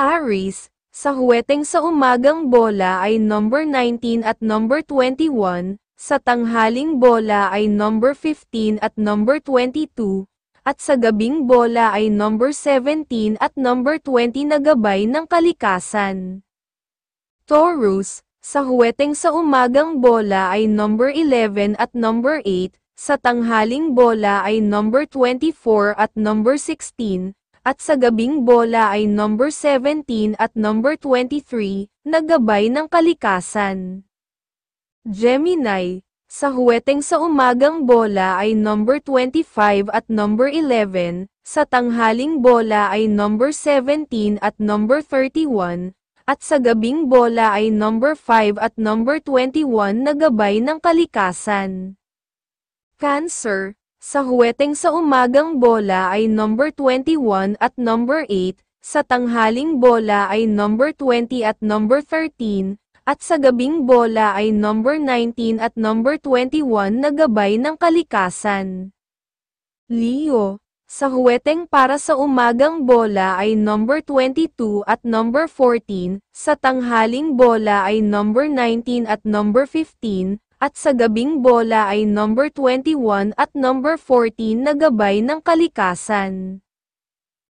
Aries, sa huweteng sa umagang bola ay number 19 at number 21, sa tanghaling bola ay number 15 at number 22, at sa gabing bola ay number 17 at number 20 na gabay ng kalikasan. Taurus, sa huweteng sa umagang bola ay number 11 at number 8, sa tanghaling bola ay number 24 at number 16, at sa gabing bola ay number 17 at number 23, nagabay ng kalikasan. Gemini, sa huweteng sa umagang bola ay number 25 at number 11, sa tanghaling bola ay number 17 at number 31, at sa gabing bola ay number 5 at number 21 na ng kalikasan. Cancer, sa huweteng sa umagang bola ay number 21 at number 8, sa tanghaling bola ay number 20 at number 13, at sa gabing bola ay number 19 at number 21 na gabay ng kalikasan. Leo, sa huweteng para sa umagang bola ay number 22 at number 14, sa tanghaling bola ay number 19 at number 15, at sa gabing bola ay number 21 at number 14 na gabay ng kalikasan.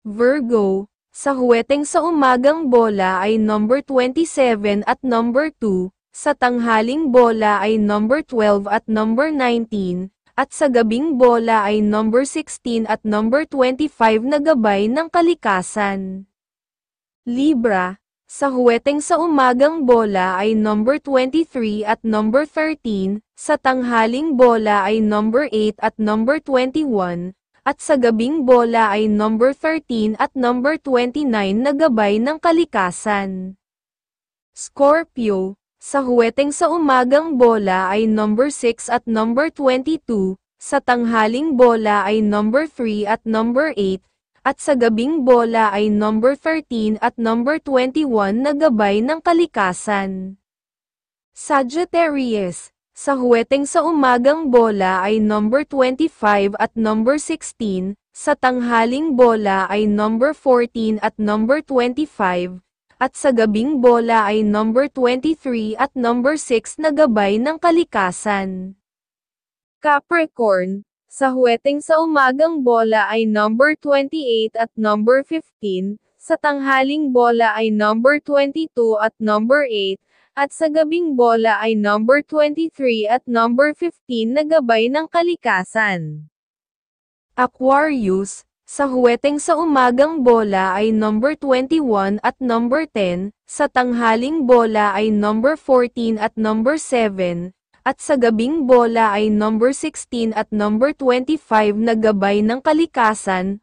Virgo, sa huweteng sa umagang bola ay number 27 at number 2, sa tanghaling bola ay number 12 at number 19, at sa gabing bola ay number 16 at number 25 na gabay ng kalikasan. Libra, sa huweteng sa umagang bola ay number 23 at number 13, sa tanghaling bola ay number 8 at number 21, at sa gabing bola ay number 13 at number 29 na gabay ng kalikasan. Scorpio, sa huweteng sa umagang bola ay number 6 at number 22, sa tanghaling bola ay number 3 at number 8, at sa gabing bola ay number 13 at number 21 na gabay ng kalikasan. Sagittarius, sa huweteng sa umagang bola ay number 25 at number 16, sa tanghaling bola ay number 14 at number 25, at sa gabing bola ay number 23 at number 6 na gabay ng kalikasan. Capricorn, sa huweteng sa umagang bola ay number 28 at number 15, sa tanghaling bola ay number 22 at number 8, at sa gabing bola ay number 23 at number 15 na gabay ng kalikasan. Aquarius, sa huweteng sa umagang bola ay number 21 at number 10, sa tanghaling bola ay number 14 at number 7, at sa gabing bola ay number 16 at number 25 na gabay ng kalikasan,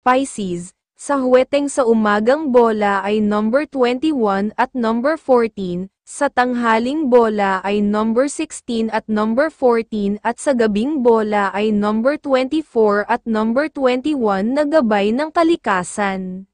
Pisces, sa huweteng sa umagang bola ay number 21 at number 14, sa tanghaling bola ay number 16 at number 14 at sa gabing bola ay number 24 at number 21 na gabay ng kalikasan.